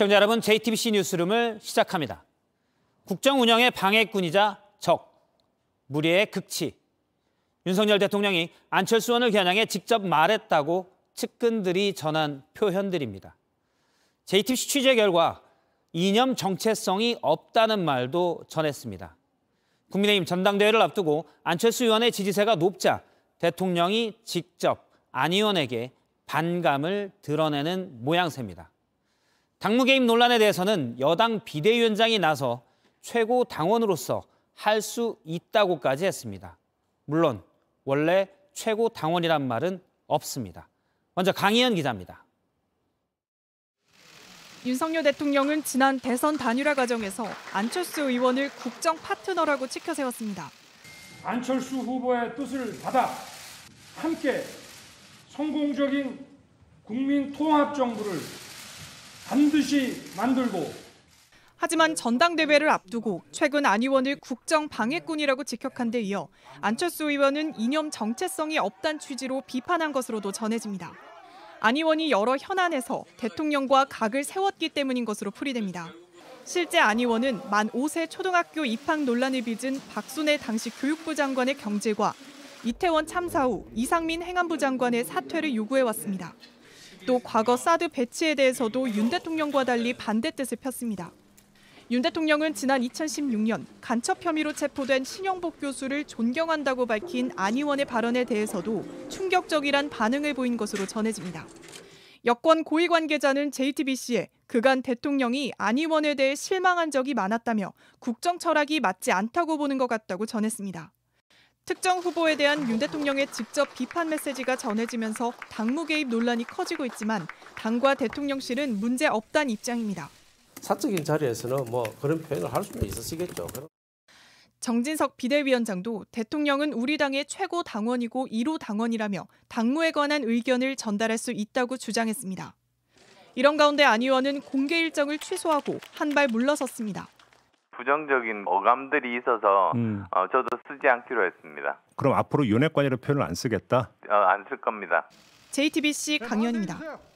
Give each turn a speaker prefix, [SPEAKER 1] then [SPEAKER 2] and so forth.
[SPEAKER 1] 시청자 여러분, JTBC 뉴스룸을 시작합니다. 국정 운영의 방해꾼이자 적, 무리의 극치. 윤석열 대통령이 안철수 의원을 겨냥해 직접 말했다고 측근들이 전한 표현들입니다. JTBC 취재 결과 이념 정체성이 없다는 말도 전했습니다. 국민의힘 전당대회를 앞두고 안철수 의원의 지지세가 높자 대통령이 직접 안 의원에게 반감을 드러내는 모양새입니다. 당무개입 논란에 대해서는 여당 비대위원장이 나서 최고 당원으로서 할 수 있다고까지 했습니다. 물론 원래 최고 당원이란 말은 없습니다. 먼저 강희연 기자입니다.
[SPEAKER 2] 윤석열 대통령은 지난 대선 단일화 과정에서 안철수 의원을 국정 파트너라고 치켜세웠습니다.
[SPEAKER 1] 안철수 후보의 뜻을 받아
[SPEAKER 2] 함께 성공적인 국민 통합 정부를 반드시 만들고 하지만 전당대회를 앞두고 최근 안 의원을 국정 방해꾼이라고 직격한 데 이어 안철수 의원은 이념 정체성이 없단 취지로 비판한 것으로도 전해집니다. 안 의원이 여러 현안에서 대통령과 각을 세웠기 때문인 것으로 풀이됩니다. 실제 안 의원은 만 5세 초등학교 입학 논란을 빚은 박순애 당시 교육부 장관의 경질과 이태원 참사 후 이상민 행안부 장관의 사퇴를 요구해왔습니다. 또 과거 사드 배치에 대해서도 윤 대통령과 달리 반대 뜻을 폈습니다. 윤 대통령은 지난 2016년 간첩 혐의로 체포된 신영복 교수를 존경한다고 밝힌 안 의원의 발언에 대해서도 충격적이란 반응을 보인 것으로 전해집니다. 여권 고위 관계자는 JTBC에 그간 대통령이 안 의원에 대해 실망한 적이 많았다며 국정 철학이 맞지 않다고 보는 것 같다고 전했습니다. 특정 후보에 대한 윤 대통령의 직접 비판 메시지가 전해지면서 당무 개입 논란이 커지고 있지만 당과 대통령실은 문제 없단 입장입니다.
[SPEAKER 1] 사적인 자리에서는 뭐 그런 표현을 할 수는 있었겠죠.
[SPEAKER 2] 정진석 비대위원장도 대통령은 우리 당의 최고 당원이고 1호 당원이라며 당무에 관한 의견을 전달할 수 있다고 주장했습니다. 이런 가운데 안 의원은 공개 일정을 취소하고 한발 물러섰습니다.
[SPEAKER 1] 부정적인 어감들이 있어서 음. 어, 저도 쓰지 않기로 했습니다. 그럼 앞으로 윤핵관이라는 표현을 안 쓰겠다? 어, 안쓸 겁니다. JTBC 강연입니다.